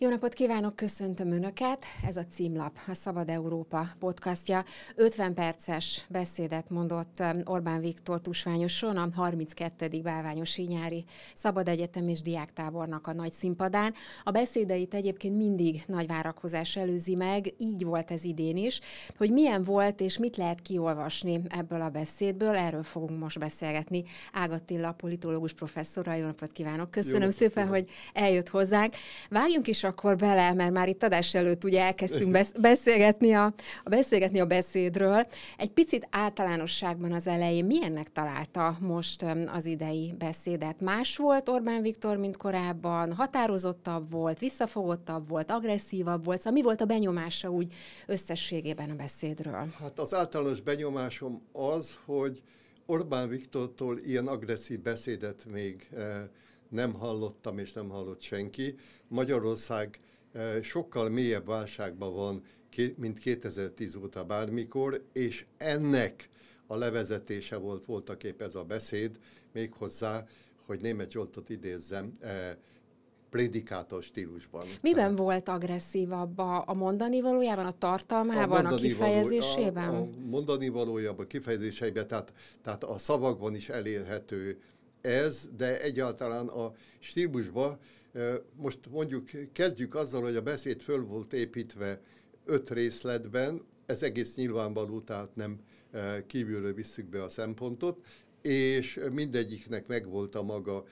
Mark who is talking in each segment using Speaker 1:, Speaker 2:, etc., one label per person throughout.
Speaker 1: Jó napot kívánok, köszöntöm Önöket! Ez a címlap, a Szabad Európa podcastja. 50 perces beszédet mondott um, Orbán Viktor Tusványoson a 32. Bálványosi nyári Szabad Egyetem és Diáktábornak a nagy színpadán. A beszédeit egyébként mindig nagy várakozás előzi meg, így volt ez idén is, hogy milyen volt és mit lehet kiolvasni ebből a beszédből, erről fogunk most beszélgetni. Ágattilla, politológus professzorral, jó napot kívánok! Köszönöm jó napot szépen, kívánok. hogy eljött hozzánk. Vágjunk is akkor bele, mert már itt adás előtt ugye elkezdtünk beszélgetni a, a, beszélgetni a beszédről. Egy picit általánosságban az elején milyennek találta most az idei beszédet? Más volt Orbán Viktor, mint korábban? Határozottabb volt, visszafogottabb volt, agresszívabb volt? Szóval mi volt a benyomása úgy összességében a beszédről?
Speaker 2: Hát az általános benyomásom az, hogy Orbán Viktortól ilyen agresszív beszédet még eh, nem hallottam és nem hallott senki. Magyarország eh, sokkal mélyebb válságban van, mint 2010 óta bármikor, és ennek a levezetése volt voltak épp ez a beszéd, méghozzá, hogy német Zsoltot idézzem, eh, prédikátor stílusban.
Speaker 1: Miben Tehát, volt agresszívabb a, a mondani valójában, a tartalmában, a, a kifejezésében? Való, a,
Speaker 2: a mondani valójában, a kifejezéseiben, tehát, tehát a szavakban is elérhető ez, de egyáltalán a stílusba, most mondjuk kezdjük azzal, hogy a beszéd föl volt építve öt részletben, ez egész nyilvánvaló, tehát nem kívülről visszük be a szempontot, és mindegyiknek megvolt a maga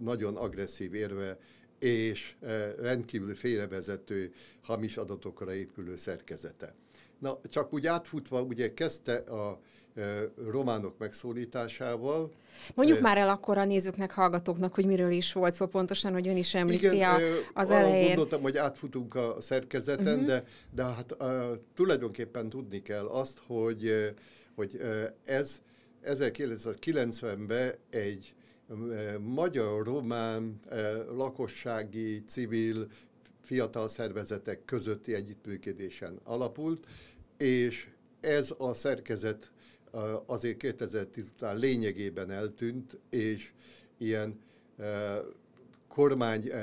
Speaker 2: nagyon agresszív érve, és rendkívül félrevezető, hamis adatokra épülő szerkezete. Na, csak úgy átfutva, ugye kezdte a e, románok megszólításával. Mondjuk e, már
Speaker 1: el akkor a nézőknek, hallgatóknak, hogy miről is volt szó pontosan, hogy ön is említi igen, a, az elején. gondoltam,
Speaker 2: hogy átfutunk a szerkezeten, uh-huh. de, de hát a, tulajdonképpen tudni kell azt, hogy, hogy ez 1990-ben egy magyar-román lakossági, civil fiatal szervezetek közötti együttműködésen alapult, és ez a szerkezet azért 2010 után lényegében eltűnt, és ilyen kormány eh,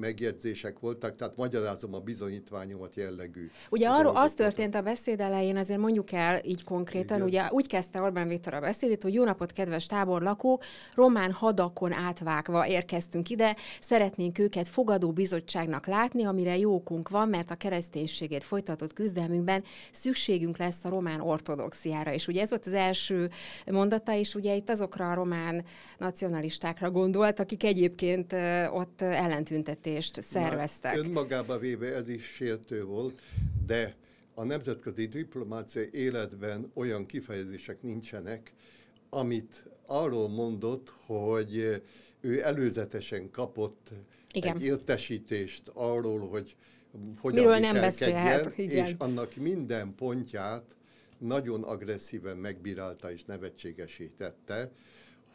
Speaker 2: megjegyzések voltak, tehát magyarázom a bizonyítványomat jellegű.
Speaker 1: Ugye arról az történt a beszéd elején, azért mondjuk el így konkrétan, Igen. ugye úgy kezdte Orbán Viktor a beszédét, hogy jó napot, kedves táborlakók, román hadakon átvágva érkeztünk ide, szeretnénk őket fogadó bizottságnak látni, amire jókunk van, mert a kereszténységét folytatott küzdelmünkben szükségünk lesz a román ortodoxiára. És ugye ez volt az első mondata, és ugye itt azokra a román nacionalistákra gondolt, akik egyébként eh, ott ellentüntetést
Speaker 2: szerveztek. Na, önmagába véve ez is sértő volt, de a nemzetközi diplomácia életben olyan kifejezések nincsenek, amit arról mondott, hogy ő előzetesen kapott Igen. egy értesítést arról, hogy hogyan Miről nem beszélhet. Igen. és annak minden pontját nagyon agresszíven megbírálta és nevetségesítette,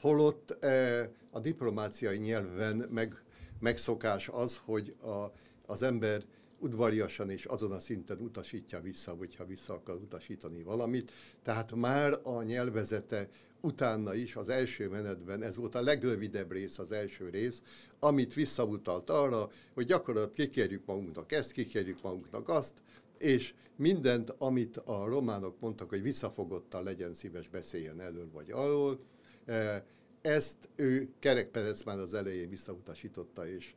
Speaker 2: holott eh, a diplomáciai nyelven meg megszokás az, hogy a, az ember udvariasan és azon a szinten utasítja vissza, hogyha vissza akar utasítani valamit. Tehát már a nyelvezete utána is az első menetben, ez volt a legrövidebb rész, az első rész, amit visszautalt arra, hogy gyakorlatilag kikérjük magunknak ezt, kikérjük magunknak azt, és mindent, amit a románok mondtak, hogy visszafogottan legyen szíves, beszéljen elől vagy alól, eh, ezt ő kerekperec már az elején visszautasította, és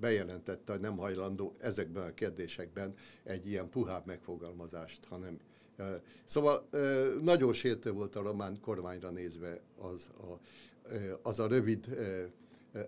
Speaker 2: bejelentette, hogy nem hajlandó ezekben a kérdésekben egy ilyen puhább megfogalmazást, hanem Szóval nagyon sértő volt a román kormányra nézve az a, az a rövid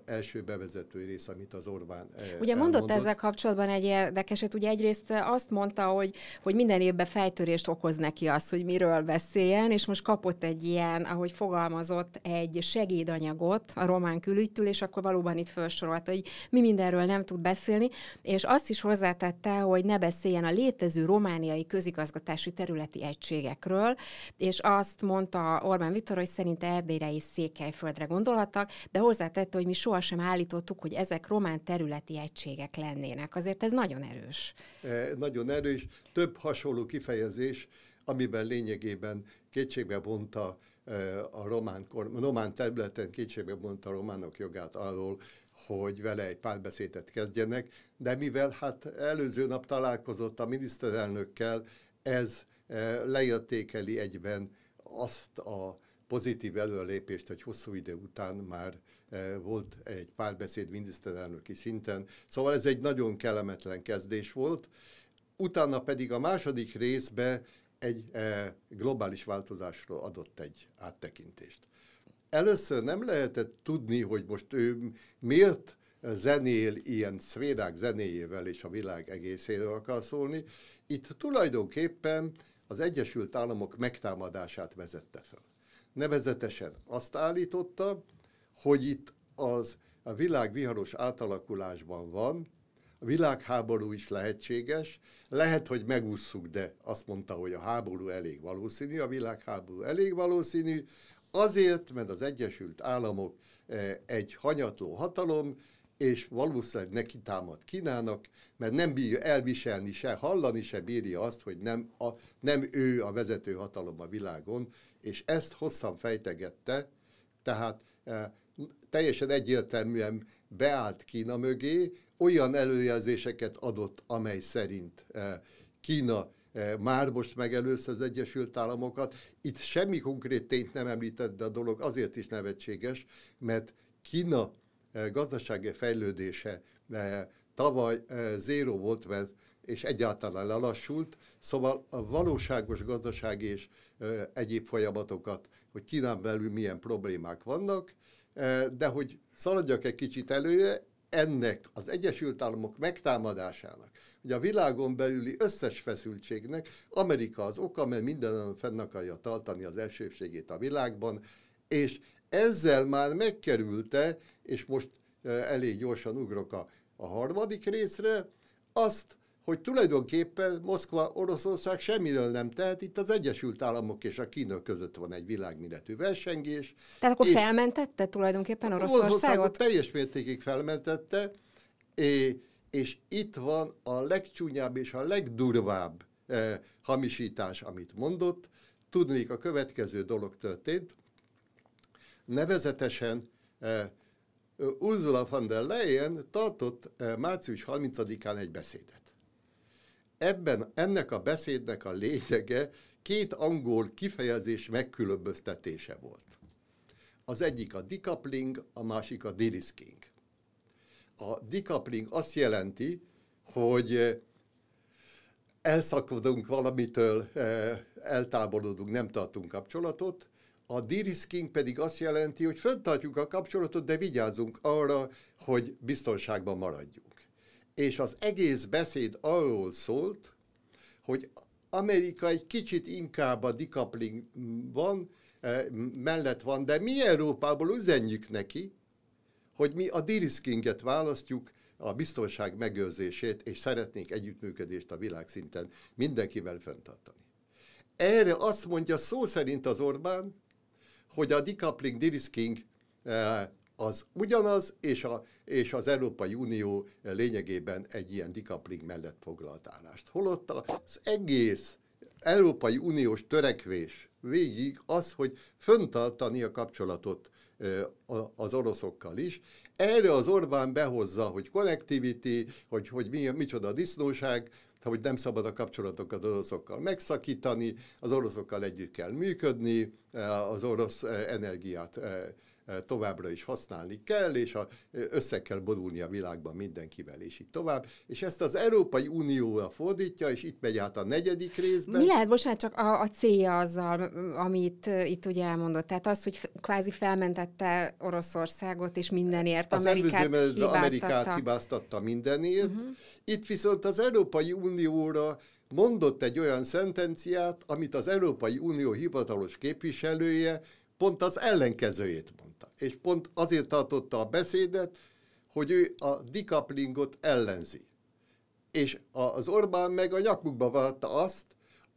Speaker 2: első bevezető rész, amit az Orbán eh, Ugye elmondott. mondott ezzel
Speaker 1: kapcsolatban egy érdekeset, ugye egyrészt azt mondta, hogy, hogy minden évben fejtörést okoz neki az, hogy miről beszéljen, és most kapott egy ilyen, ahogy fogalmazott, egy segédanyagot a román külügytől, és akkor valóban itt felsorolt, hogy mi mindenről nem tud beszélni, és azt is hozzátette, hogy ne beszéljen a létező romániai közigazgatási területi egységekről, és azt mondta Orbán Viktor, hogy szerint Erdélyre és Székelyföldre gondolhattak, de hozzátette, hogy mi sohasem állítottuk, hogy ezek román területi egységek lennének. Azért ez nagyon erős.
Speaker 2: E, nagyon erős. Több hasonló kifejezés, amiben lényegében kétségbe vonta e, a román, korm- román területen kétségbe vonta a románok jogát arról, hogy vele egy párbeszédet kezdjenek, de mivel hát előző nap találkozott a miniszterelnökkel, ez e, leértékeli egyben azt a pozitív előlépést, hogy hosszú idő után már Eh, volt egy párbeszéd miniszterelnöki szinten, szóval ez egy nagyon kellemetlen kezdés volt. Utána pedig a második részbe egy eh, globális változásról adott egy áttekintést. Először nem lehetett tudni, hogy most ő miért zenél ilyen szvédák zenéjével és a világ egészéről akar szólni. Itt tulajdonképpen az Egyesült Államok megtámadását vezette fel. Nevezetesen azt állította, hogy itt az, a világ viharos átalakulásban van, a világháború is lehetséges, lehet, hogy megússzuk, de azt mondta, hogy a háború elég valószínű, a világháború elég valószínű, azért, mert az Egyesült Államok e, egy hanyatló hatalom, és valószínűleg neki támad Kínának, mert nem bírja elviselni se, hallani se bírja azt, hogy nem, a, nem ő a vezető hatalom a világon, és ezt hosszan fejtegette, tehát e, teljesen egyértelműen beállt Kína mögé, olyan előjelzéseket adott, amely szerint eh, Kína eh, már most megelőzte az Egyesült Államokat. Itt semmi konkrét tényt nem említett, de a dolog azért is nevetséges, mert Kína eh, gazdasági fejlődése tavaly zéró volt, mert és egyáltalán lelassult, szóval a valóságos gazdasági és egyéb folyamatokat, hogy Kínán belül milyen problémák vannak, Eh, de hogy szaladjak egy kicsit előre, ennek az Egyesült Államok megtámadásának, hogy a világon belüli összes feszültségnek Amerika az oka, mert mindenen fenn akarja tartani az elsőségét a világban, és ezzel már megkerülte, és most eh, elég gyorsan ugrok a, a harmadik részre, azt, hogy tulajdonképpen Moszkva, Oroszország semmiről nem tehet, itt az Egyesült Államok és a Kína között van egy világméretű versengés. Tehát akkor
Speaker 1: felmentette tulajdonképpen hát Oroszországot? Oroszországot
Speaker 2: teljes mértékig felmentette, és, és itt van a legcsúnyább és a legdurvább eh, hamisítás, amit mondott. Tudnék, a következő dolog történt. Nevezetesen eh, Ursula von der Leyen tartott eh, március 30-án egy beszédet ebben, ennek a beszédnek a lényege két angol kifejezés megkülönböztetése volt. Az egyik a decoupling, a másik a Dirisking. A decoupling azt jelenti, hogy eh, elszakadunk valamitől, eh, eltávolodunk, nem tartunk kapcsolatot, a Dirisking pedig azt jelenti, hogy föntartjuk a kapcsolatot, de vigyázzunk arra, hogy biztonságban maradjunk és az egész beszéd arról szólt, hogy Amerika egy kicsit inkább a decoupling van, eh, mellett van, de mi Európából üzenjük neki, hogy mi a deriskinget választjuk, a biztonság megőrzését, és szeretnénk együttműködést a világszinten mindenkivel fenntartani. Erre azt mondja szó szerint az Orbán, hogy a decoupling, derisking eh, az ugyanaz, és a és az Európai Unió eh, lényegében egy ilyen dikapling mellett foglalt állást. Holott az egész Európai Uniós törekvés végig az, hogy föntartani a kapcsolatot eh, az oroszokkal is. Erre az Orbán behozza, hogy connectivity, hogy, hogy mi, micsoda a disznóság, hogy nem szabad a kapcsolatokat az oroszokkal megszakítani, az oroszokkal együtt kell működni, eh, az orosz energiát továbbra is használni kell, és a, össze kell borulni a világban mindenkivel, és így tovább. És ezt az Európai Unióra fordítja, és itt megy át a negyedik részben. Mi lehet,
Speaker 1: bocsánat, csak a, a célja azzal, amit itt ugye elmondott? Tehát az, hogy kvázi felmentette Oroszországot, és mindenért az Amerikát hibáztatta. Amerikát
Speaker 2: hibáztatta mindenért. Uh-huh. Itt viszont az Európai Unióra mondott egy olyan szentenciát, amit az Európai Unió hivatalos képviselője pont az ellenkezőjét mondta. És pont azért tartotta a beszédet, hogy ő a dikaplingot ellenzi. És az Orbán meg a nyakukba várta azt,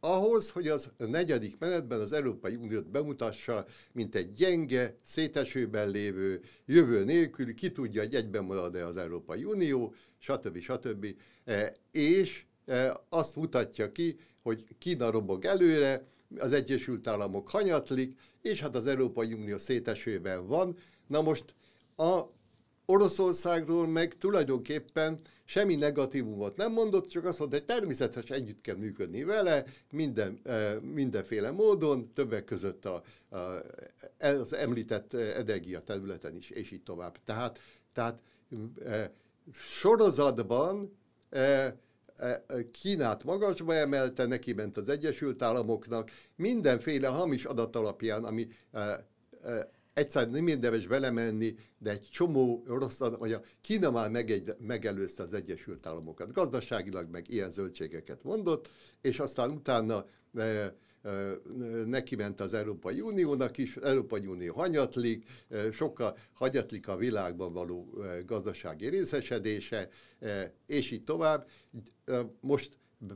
Speaker 2: ahhoz, hogy az negyedik menetben az Európai Uniót bemutassa, mint egy gyenge, szétesőben lévő, jövő nélkül, ki tudja, hogy egyben marad-e az Európai Unió, stb. stb. E, és e, azt mutatja ki, hogy Kína robog előre, az Egyesült Államok hanyatlik, és hát az Európai Unió szétesőben van. Na most a Oroszországról meg tulajdonképpen semmi negatívumot nem mondott, csak azt mondta, hogy természetesen együtt kell működni vele, minden, eh, mindenféle módon, többek között a, a, az említett energia területen is, és így tovább. Tehát, tehát eh, sorozatban eh, E, e, Kínát magasba emelte, neki ment az Egyesült Államoknak, mindenféle hamis adat alapján, ami e, egyszerűen nem érdemes belemenni, de egy csomó rossz adat, vagy a Kína már megegy, megelőzte az Egyesült Államokat gazdaságilag, meg ilyen zöldségeket mondott, és aztán utána neki ment az Európai Uniónak is, Európai Unió hanyatlik, sokkal hagyatlik a világban való gazdasági részesedése, és így tovább. Most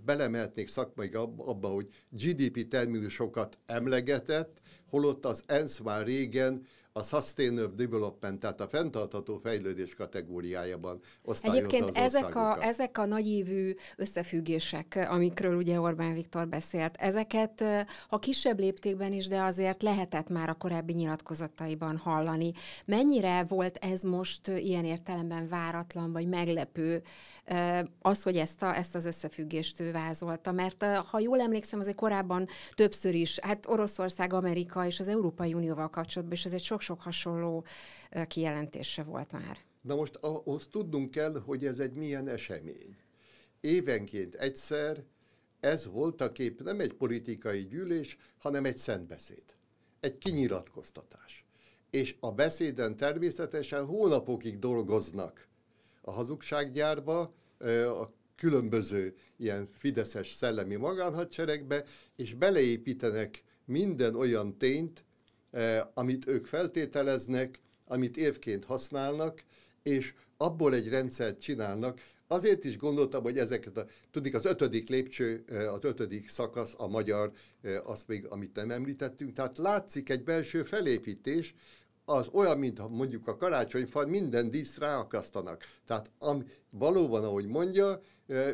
Speaker 2: belemeltnék szakmai abba, hogy GDP terminusokat emlegetett, holott az ENSZ már régen a Sustainable Development, tehát a fenntartható fejlődés kategóriájában osztályozza Egyébként az ezek a,
Speaker 1: ezek a nagyívű összefüggések, amikről ugye Orbán Viktor beszélt, ezeket a kisebb léptékben is, de azért lehetett már a korábbi nyilatkozataiban hallani. Mennyire volt ez most ilyen értelemben váratlan, vagy meglepő az, hogy ezt, a, ezt az összefüggést ő vázolta? Mert ha jól emlékszem, azért korábban többször is, hát Oroszország, Amerika és az Európai Unióval kapcsolatban, és ez egy sok sok-sok hasonló kijelentése volt már.
Speaker 2: Na most ahhoz tudnunk kell, hogy ez egy milyen esemény. Évenként egyszer ez volt a kép nem egy politikai gyűlés, hanem egy szentbeszéd, egy kinyilatkoztatás. És a beszéden természetesen hónapokig dolgoznak a hazugsággyárba, a különböző ilyen fideszes szellemi magánhadseregbe, és beleépítenek minden olyan tényt, Eh, amit ők feltételeznek, amit évként használnak, és abból egy rendszert csinálnak. Azért is gondoltam, hogy ezeket a, tudik, az ötödik lépcső, eh, az ötödik szakasz, a magyar, eh, azt még, amit nem említettünk. Tehát látszik egy belső felépítés, az olyan, mint mondjuk a karácsonyfal, minden díszt ráakasztanak. Tehát am, valóban, ahogy mondja,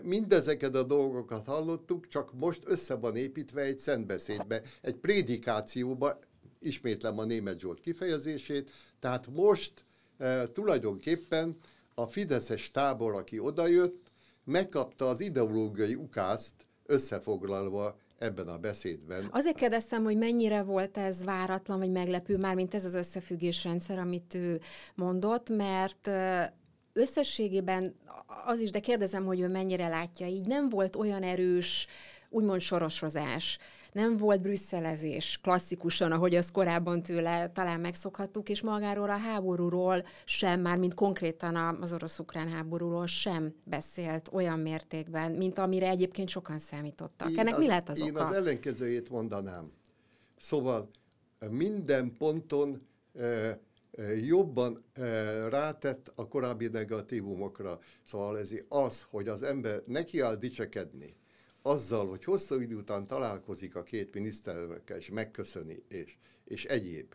Speaker 2: mindezeket a dolgokat hallottuk, csak most össze van építve egy szentbeszédbe, egy prédikációba, ismétlem a német Zsolt kifejezését, tehát most e, tulajdonképpen a Fideszes tábor, aki odajött, megkapta az ideológiai ukázt összefoglalva ebben a beszédben. Azért
Speaker 1: kérdeztem, hogy mennyire volt ez váratlan, vagy meglepő, mármint ez az összefüggésrendszer, amit ő mondott, mert eh, összességében az is, de kérdezem, hogy ő mennyire látja így, nem volt olyan erős, úgymond sorosozás nem volt brüsszelezés klasszikusan, ahogy az korábban tőle talán megszokhattuk, és magáról a háborúról sem, már mint konkrétan az orosz-ukrán háborúról sem beszélt olyan mértékben, mint amire egyébként sokan számítottak. Én Ennek az, mi lehet az én oka? Én az
Speaker 2: ellenkezőjét mondanám. Szóval eh, minden ponton e, jobban rátett a korábbi negatívumokra. Szóval ez az, hogy az ember neki áll dicsekedni, azzal, hogy hosszú idő után találkozik a két miniszterelnökkel, és megköszöni, és, és egyéb.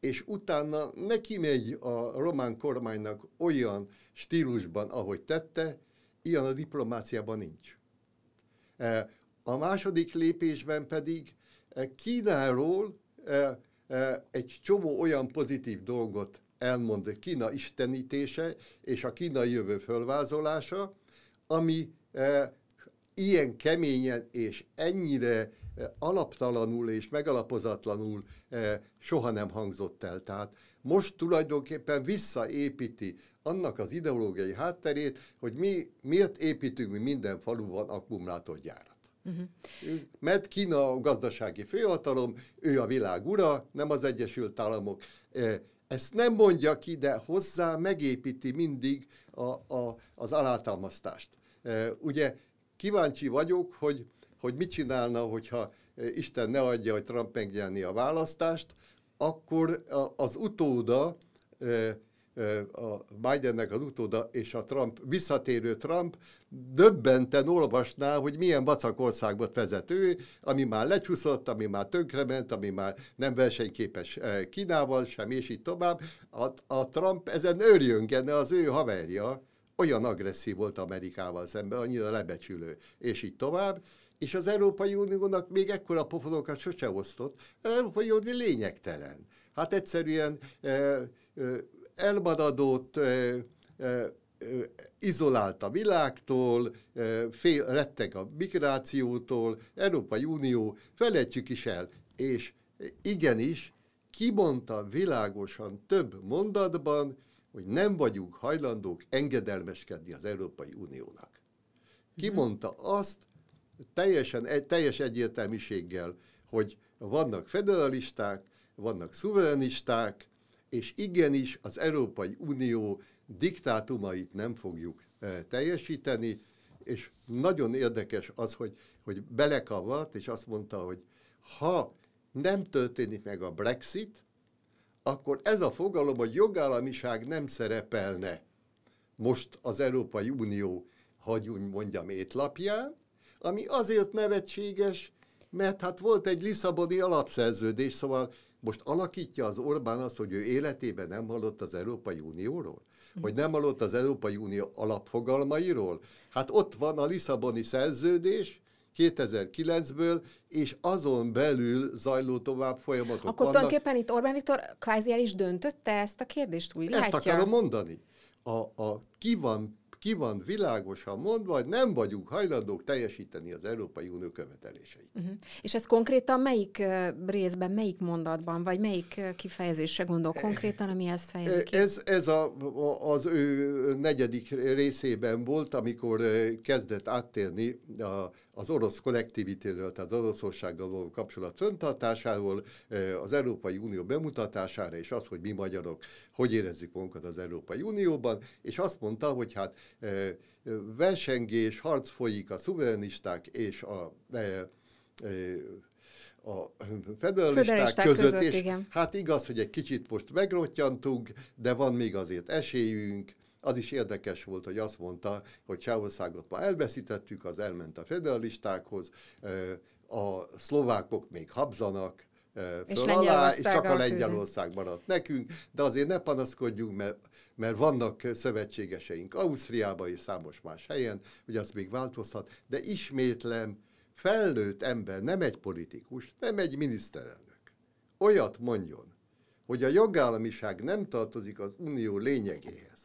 Speaker 2: És utána neki megy a román kormánynak olyan stílusban, ahogy tette, ilyen a diplomáciában nincs. E, a második lépésben pedig e, Kínáról e, egy csomó olyan pozitív dolgot elmond Kína istenítése és a kínai jövő fölvázolása, ami ilyen keményen és ennyire eh, alaptalanul és megalapozatlanul eh, soha nem hangzott el. Tehát most tulajdonképpen visszaépíti annak az ideológiai hátterét, hogy mi miért építünk mi minden faluban akkumulátorgyárat. Uh-huh. Mhm. Hm, mert Kína a gazdasági főhatalom, ő a világ ura, nem az Egyesült Államok. Eh, ezt nem mondja ki, de hozzá megépíti mindig a, a, az alátámasztást. Ugye kíváncsi vagyok, hogy, hogy mit csinálna, hogyha Isten ne adja, hogy Trump megnyerni a választást, akkor az utóda, a Bidennek az utóda és a Trump, visszatérő Trump döbbenten olvasná, hogy milyen vacak országot vezet ő, ami már lecsúszott, ami már tönkrement, ami már nem versenyképes Kínával sem, és így tovább. A, a Trump ezen őrjöngene az ő haverja, olyan agresszív volt Amerikával szemben, annyira lebecsülő, és így tovább, és az Európai Uniónak még ekkora pofonokat sose osztott, az Európai Unió lényegtelen. Hát egyszerűen e, elmaradott, e, e, izolált a világtól, fél, retteg a migrációtól, Európai Unió, felejtjük is el, és igenis kimondta világosan több mondatban, hogy nem vagyunk hajlandók engedelmeskedni az Európai Uniónak. Kimondta mhm. azt teljesen, teljes egyértelműséggel, hogy vannak federalisták, vannak szuverenisták, és igenis az Európai Unió diktátumait nem fogjuk e, teljesíteni, és nagyon érdekes az, hogy, hogy belekavart, és azt mondta, hogy ha nem történik meg a Brexit, akkor ez a fogalom, hogy jogállamiság nem szerepelne most az Európai Unió, hogy úgy mondjam, étlapján, ami azért nevetséges, mert hát volt egy Lisszaboni alapszerződés, szóval most alakítja az Orbán azt, hogy ő életében nem hallott az Európai Unióról? Hogy nem hallott az Európai Unió alapfogalmairól? Hát ott van a Lisszaboni szerződés, 2009-ből, és azon belül zajló tovább folyamatok Akkor vannak. tulajdonképpen
Speaker 1: itt Orbán Viktor kvázi el is döntötte ezt a kérdést, úgy Ezt látja? akarom mondani.
Speaker 2: A, a, ki van ki van világosan mondva, hogy nem vagyunk hajlandók teljesíteni az Európai Unió követeléseit.
Speaker 1: Uh-huh. És ez konkrétan melyik részben, melyik mondatban, vagy melyik kifejezésre gondol konkrétan, ami ezt fejezi ki? Ez,
Speaker 2: ez a, az ő negyedik részében volt, amikor kezdett áttérni a az orosz kollektivitéről, tehát az oroszországgal való kapcsolat föntartásáról, az Európai Unió bemutatására, és az, hogy mi magyarok hogy érezzük magunkat az Európai Unióban, és azt mondta, hogy hát versengés, harc folyik a szuverenisták és a a federalisták, federalisták között, között és igen. hát igaz, hogy egy kicsit most megrottyantunk, de van még azért esélyünk, az is érdekes volt, hogy azt mondta, hogy Csehországot már elveszítettük, az elment a federalistákhoz, a szlovákok még habzanak, és alá, és csak a Lengyelország maradt nekünk, de azért ne panaszkodjunk, mert, mert vannak szövetségeseink Ausztriában és számos más helyen, hogy az még változhat, de ismétlem, felnőtt ember, nem egy politikus, nem egy miniszterelnök. Olyat mondjon, hogy a jogállamiság nem tartozik az unió lényegéhez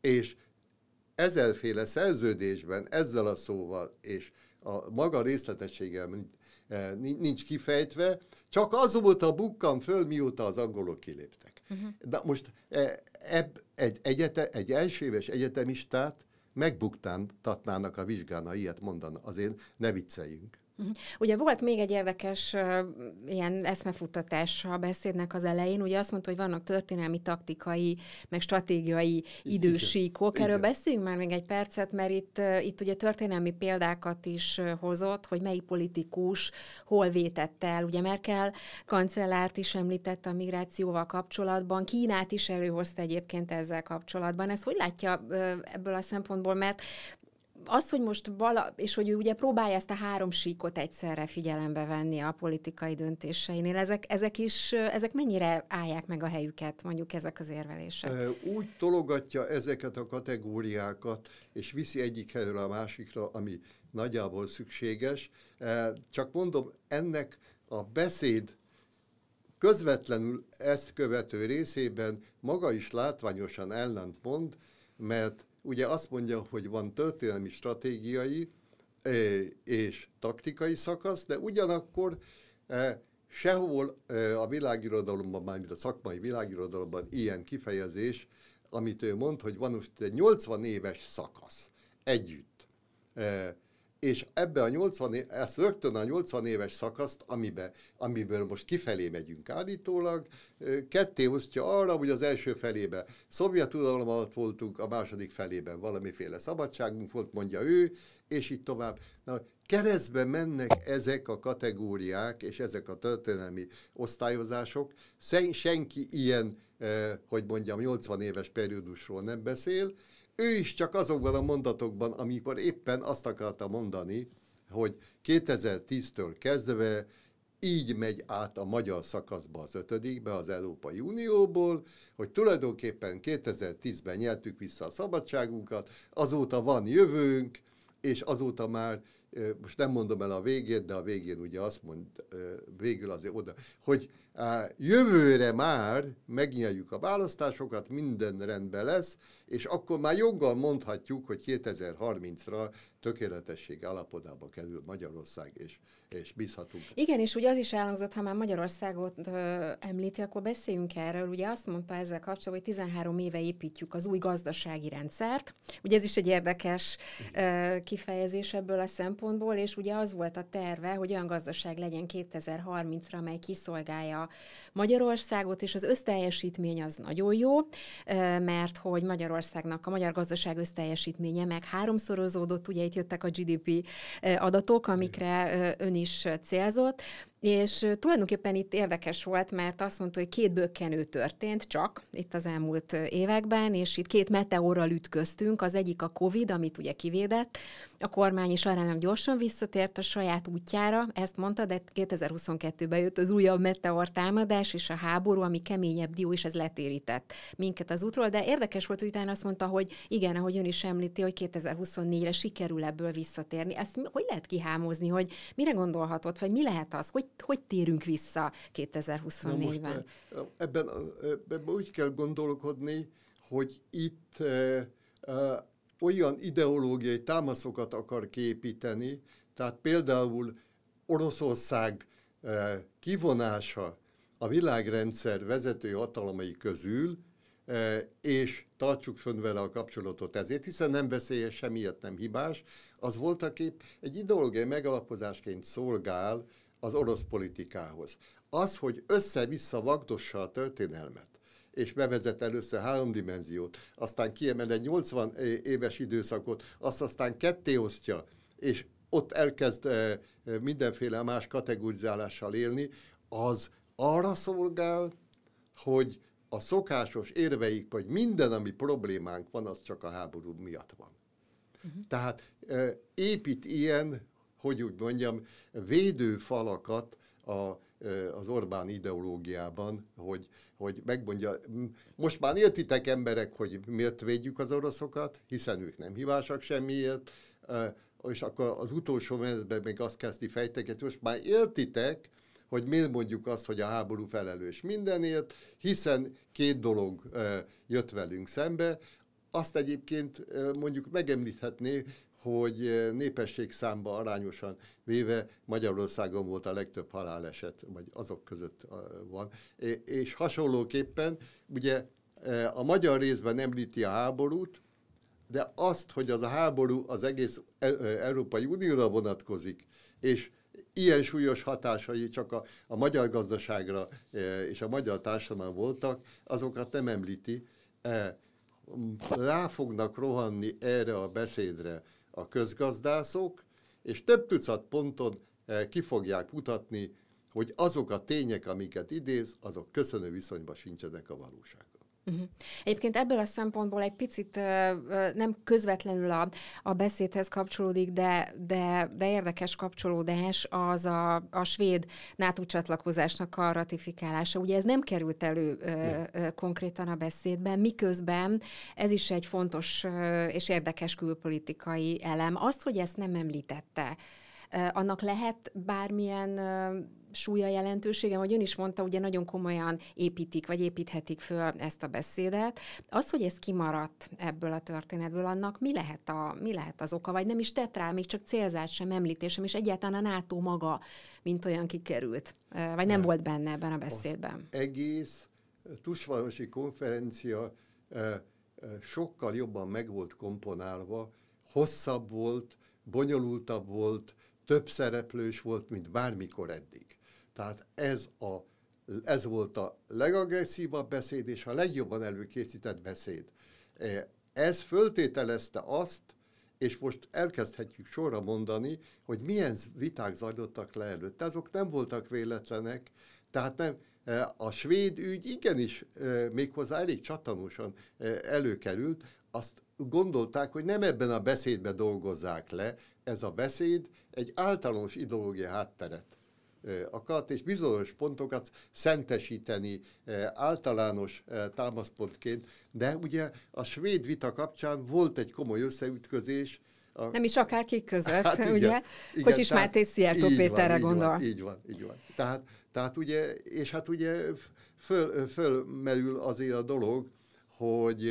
Speaker 2: és ezerféle szerződésben ezzel a szóval és a maga részletességgel e, nincs kifejtve, csak azóta bukkan föl, mióta az angolok kiléptek. Uh-huh. De most e, ebb, egy, egyete, egy elsőéves egyetemistát megbuktatnának a vizsgán, ha ilyet mondan, azért ne vicceljünk.
Speaker 1: Mhm. Ugye volt még egy érdekes uh, ilyen eszmefuttatás a beszédnek az elején, ugye azt mondta, hogy vannak történelmi, taktikai, meg stratégiai idősíkok. Erről beszéljünk már még egy percet, mert itt, itt ugye történelmi példákat is hozott, hogy melyik politikus hol vétett el. Ugye Merkel kancellárt is említette a migrációval kapcsolatban, Kínát is előhozta egyébként ezzel kapcsolatban. Ezt hogy látja ebből a szempontból, mert az, hogy most vala, és hogy ő ugye próbálja ezt a három síkot egyszerre figyelembe venni a politikai döntéseinél, ezek, ezek is, ezek mennyire állják meg a helyüket, mondjuk ezek az érvelések?
Speaker 2: Úgy tologatja ezeket a kategóriákat, és viszi egyik helyről a másikra, ami nagyjából szükséges. Csak mondom, ennek a beszéd közvetlenül ezt követő részében maga is látványosan ellentmond, mert ugye azt mondja, hogy van történelmi stratégiai és taktikai szakasz, de ugyanakkor sehol a világirodalomban, mármint a szakmai világirodalomban ilyen kifejezés, amit ő mond, hogy van most egy 80 éves szakasz együtt és ebbe a 80 éves, ezt rögtön a 80 éves szakaszt, amibe, amiből most kifelé megyünk állítólag, ketté osztja arra, hogy az első felébe szovjet uralom alatt voltunk, a második felében valamiféle szabadságunk volt, mondja ő, és így tovább. Na, keresztbe mennek ezek a kategóriák és ezek a történelmi osztályozások. Senki ilyen, eh, hogy mondjam, 80 éves periódusról nem beszél. Ő is csak azokban a mondatokban, amikor éppen azt akarta mondani, hogy 2010-től kezdve így megy át a magyar szakaszba az ötödikbe, az Európai Unióból, hogy tulajdonképpen 2010-ben nyertük vissza a szabadságunkat, azóta van jövőnk, és azóta már, most nem mondom el a végét, de a végén ugye azt mond, végül azért oda, hogy jövőre már megnyerjük a választásokat, minden rendben lesz, és akkor már joggal mondhatjuk, hogy 2030-ra tökéletesség állapotába kerül Magyarország, és, és bízhatunk.
Speaker 1: Igen, és ugye az is elhangzott, ha már Magyarországot ö, említi, akkor beszéljünk erről. Ugye azt mondta ezzel kapcsolatban, hogy 13 éve építjük az új gazdasági rendszert. Ugye ez is egy érdekes ö, kifejezés ebből a szempontból, és ugye az volt a terve, hogy olyan gazdaság legyen 2030-ra, amely kiszolgálja Magyarországot, és az összteljesítmény az nagyon jó, ö, mert hogy Magyarország Magyarországnak a magyar gazdaság összteljesítménye meg háromszorozódott, ugye itt jöttek a GDP eh, adatok, amikre eh, ön is eh, célzott, és tulajdonképpen itt érdekes volt, mert azt mondta, hogy két bökkenő történt csak itt az elmúlt években, és itt két meteorral ütköztünk. Az egyik a COVID, amit ugye kivédett, a kormány is arra nem gyorsan visszatért a saját útjára, ezt mondta, de 2022-ben jött az újabb meteor támadás és a háború, ami keményebb dió, és ez letérített minket az útról, de érdekes volt, hogy utána azt mondta, hogy igen, ahogy ön is említi, hogy 2024-re sikerül ebből visszatérni. Ezt hogy lehet kihámozni, hogy mire gondolhatott, vagy mi lehet az, hogy hogy térünk vissza 2024-ben?
Speaker 2: Ebben, ebben úgy kell gondolkodni, hogy itt e, e, olyan ideológiai támaszokat akar képíteni, tehát például Oroszország e, kivonása a világrendszer vezető hatalmai közül, és tartsuk fönn vele a kapcsolatot ezért, hiszen nem veszélyes, semmiért nem hibás, az voltak épp egy ideológiai megalapozásként szolgál az orosz politikához. Az, hogy össze-vissza vagdossa a történelmet, és bevezet először három dimenziót, aztán kiemel egy 80 éves időszakot, azt aztán ketté osztja, és ott elkezd mindenféle más kategorizálással élni, az arra szolgál, hogy a szokásos érveik, hogy minden, ami problémánk van, az csak a háború miatt van. Uh-huh. Tehát épít ilyen, hogy úgy mondjam, védőfalakat a, az Orbán ideológiában, hogy, hogy megmondja, most már értitek emberek, hogy miért védjük az oroszokat, hiszen ők nem hibásak semmiért, és akkor az utolsó menetben még azt kezdi fejteket, most már értitek, hogy miért mondjuk azt, hogy a háború felelős mindenért, hiszen két dolog jött velünk szembe. Azt egyébként mondjuk megemlíthetné, hogy népesség számba arányosan véve Magyarországon volt a legtöbb haláleset, vagy azok között van. És hasonlóképpen ugye a magyar részben említi a háborút, de azt, hogy az a háború az egész e, Európai Unióra vonatkozik, és ilyen súlyos hatásai csak a, a magyar gazdaságra e, és a magyar társadalomra voltak, azokat nem említi. E, rá fognak rohanni erre a beszédre a közgazdászok, és több tucat ponton e, ki fogják mutatni, hogy azok a tények, amiket idéz, azok köszönő viszonyban sincsenek a valóság.
Speaker 1: Uh-huh. Egyébként ebből a szempontból egy picit nem közvetlenül a, a beszédhez kapcsolódik, de, de, de érdekes kapcsolódás az a, a svéd NATO csatlakozásnak a ratifikálása. Ugye ez nem került elő ö, ö, konkrétan a beszédben, miközben ez is egy fontos és érdekes külpolitikai elem. Azt, hogy ezt nem említette, annak lehet bármilyen súlya jelentősége, vagy ön is mondta, ugye nagyon komolyan építik, vagy építhetik föl ezt a beszédet. Az, hogy ez kimaradt ebből a történetből, annak mi lehet, a, mi lehet az oka, vagy nem is tett rá, még csak célzás sem, említés sem, és egyáltalán a NATO maga, mint olyan kikerült, vagy nem, nem. volt benne ebben a beszédben.
Speaker 2: Az egész tusvárosi konferencia sokkal jobban meg volt komponálva, hosszabb volt, bonyolultabb volt, több szereplős volt, mint bármikor eddig. Tehát ez, a, ez volt a legagresszívabb beszéd és a legjobban előkészített beszéd. E, ez föltételezte azt, és most elkezdhetjük sorra mondani, hogy milyen viták zajlottak le előtt. Azok nem voltak véletlenek, tehát nem, e, a svéd ügy igenis e, méghozzá elég csattanósan előkerült, azt gondolták, hogy nem ebben a beszédben dolgozzák le, ez a beszéd egy általános ideológia hátteret akart, és bizonyos pontokat szentesíteni általános támaszpontként, de ugye a svéd vita kapcsán volt egy komoly összeütközés, a... Nem
Speaker 1: is akárkik között, hát igen, ugye? Igen, is tehát, Máté Szijjártó Péterre van, gondol. Van,
Speaker 2: így van, így van. Tehát, tehát ugye, és hát ugye föl, fölmerül azért a dolog, hogy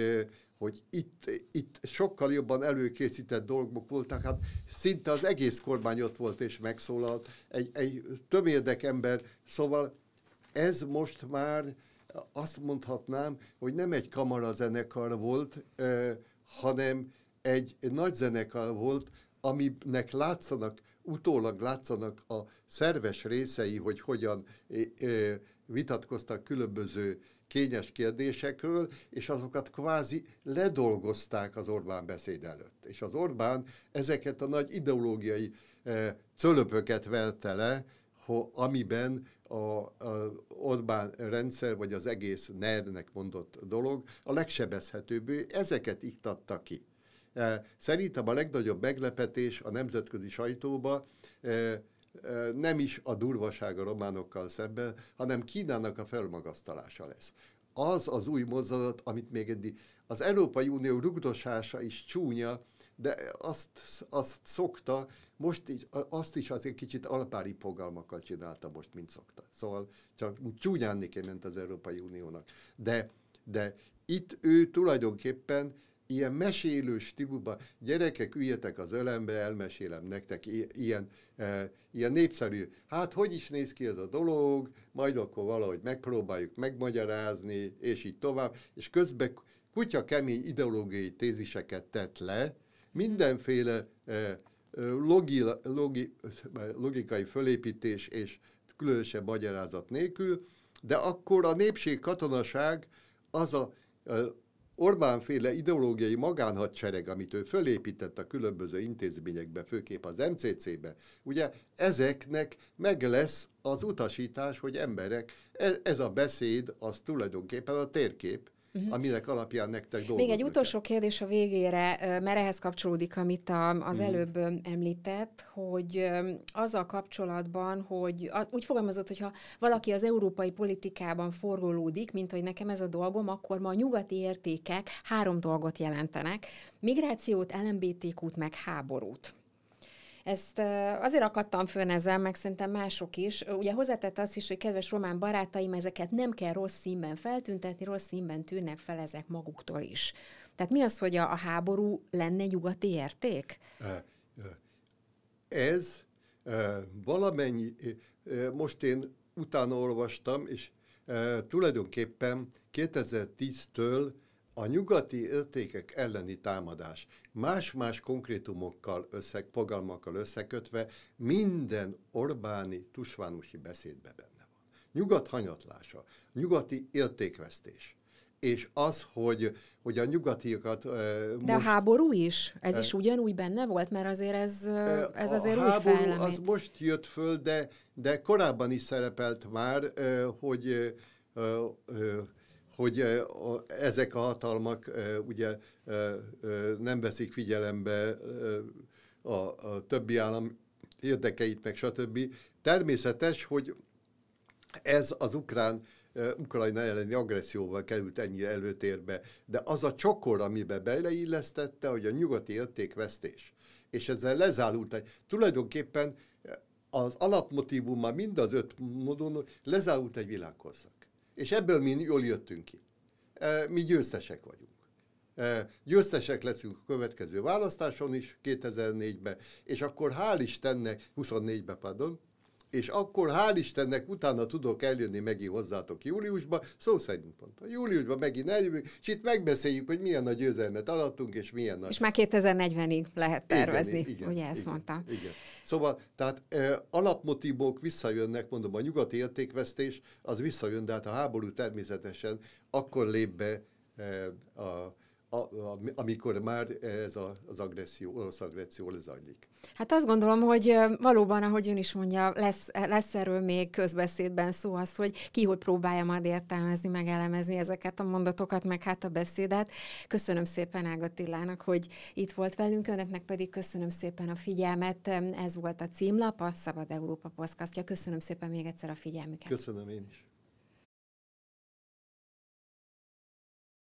Speaker 2: hogy itt, itt sokkal jobban előkészített dolgok voltak, hát szinte az egész kormány ott volt és megszólalt, egy, egy tömérdek ember, szóval ez most már azt mondhatnám, hogy nem egy kamarazenekar volt, eh, hanem egy nagy zenekar volt, aminek látszanak, utólag látszanak a szerves részei, hogy hogyan eh, eh, vitatkoztak különböző kényes kérdésekről, és azokat kvázi ledolgozták az Orbán beszéd előtt. És az Orbán ezeket a nagy ideológiai e, cölöpöket verte le, ho, amiben a, a Orbán rendszer, vagy az egész e ner mondott dolog a legsebezhetőbb, ezeket iktatta ki. E, szerintem a legnagyobb meglepetés a nemzetközi sajtóba nem is a durvaság a románokkal szemben, hanem Kínának a felmagasztalása lesz. Az az új mozdulat, amit még eddig az Európai Unió rugdosása is csúnya, de azt, azt szokta, most is, azt is azért kicsit alpári fogalmakkal csinálta most, mint szokta. Szóval csak csúnyán neki ment az Európai Uniónak. De, de itt ő tulajdonképpen ilyen mesélő stílusban, gyerekek, üljetek az ölembe, elmesélem nektek ilyen, e, ilyen népszerű, hát hogy is néz ki ez a dolog, majd akkor valahogy megpróbáljuk megmagyarázni, és így tovább, és közben kutya kemény ideológiai téziseket tett le, mindenféle e, e logi, logi, logikai fölépítés és különösebb magyarázat nélkül, de akkor a népség katonaság az a e, Orbán féle ideológiai magánhadsereg, amit ő fölépített a különböző intézményekbe, főképp az MCC-be, ugye ezeknek meg lesz az utasítás, hogy emberek, e, ez a beszéd az tulajdonképpen a térkép, uh-huh. aminek alapján nektek dolgozni Még egy
Speaker 1: utolsó kérdés a végére, mert ehhez kapcsolódik, amit a, az uh-huh. előbb említett, hogy azzal kapcsolatban, hogy úgy fogalmazott, hogyha valaki az európai politikában forgolódik, mint hogy nekem ez a dolgom, akkor ma a nyugati értékek három dolgot jelentenek. Migrációt, LMBTQ-t, meg háborút. Ezt azért akadtam fönn ezzel, meg szerintem mások is. Ugye hozzátette azt is, hogy kedves román barátaim, ezeket nem kell rossz színben feltüntetni, rossz színben tűnnek fel ezek maguktól is. Tehát mi az, hogy a, a háború lenne nyugati érték?
Speaker 2: Ez valamennyi, most én utána olvastam, és tulajdonképpen 2010-től a nyugati értékek elleni támadás más-más konkrétumokkal, összeg, fogalmakkal összekötve minden Orbáni, Tusvánusi beszédbe benne van. Nyugat hanyatlása, nyugati értékvesztés. És az, hogy, hogy a nyugatiakat... Uh, De a
Speaker 1: háború is? Ez uh, is ugyanúgy benne volt? Mert azért ez, uh, ez azért a háború új háború az
Speaker 2: most jött föl, de, de korábban is szerepelt már, uh, hogy uh, uh, hogy ezek a hatalmak ugye nem veszik figyelembe a, a többi állam érdekeit, meg stb. Természetes, hogy ez az ukrán Ukrajna elleni agresszióval került ennyire előtérbe, de az a csokor, amiben beleillesztette, hogy a nyugati értékvesztés, és ezzel lezárult egy, tulajdonképpen az alapmotívuma mind az öt módon lezárult egy világkorszak. És ebből mi jól jöttünk ki. Mi győztesek vagyunk. Győztesek leszünk a következő választáson is 2004-ben, és akkor hál' Istennek, 24-ben, pardon, és akkor hál' Istennek utána tudok eljönni megint hozzátok júliusba, szó szerint mondta. Júliusban megint eljövünk, és itt megbeszéljük, hogy milyen a győzelmet alattunk, és milyen nagy. És már
Speaker 1: 2040-ig lehet tervezni, igen, igen, ugye ezt igen, mondta. Igen.
Speaker 2: Szóval, tehát e, alapmotívok visszajönnek, mondom, a nyugati értékvesztés az visszajön, de hát a háború természetesen akkor lép be e, a a, amikor már ez a, az agresszió, orosz agresszió lezajlik.
Speaker 1: Hát azt gondolom, hogy valóban, ahogy ön is mondja, lesz, lesz erről még közbeszédben szó az, hogy ki hogy próbálja majd értelmezni, megelemezni ezeket a mondatokat, meg hát a beszédet. Köszönöm szépen Ágatillának, hogy itt volt velünk, önöknek pedig köszönöm szépen a figyelmet. Ez volt a címlap, a Szabad Európa Poszkasztja. Köszönöm szépen még egyszer a figyelmüket.
Speaker 2: Köszönöm én is.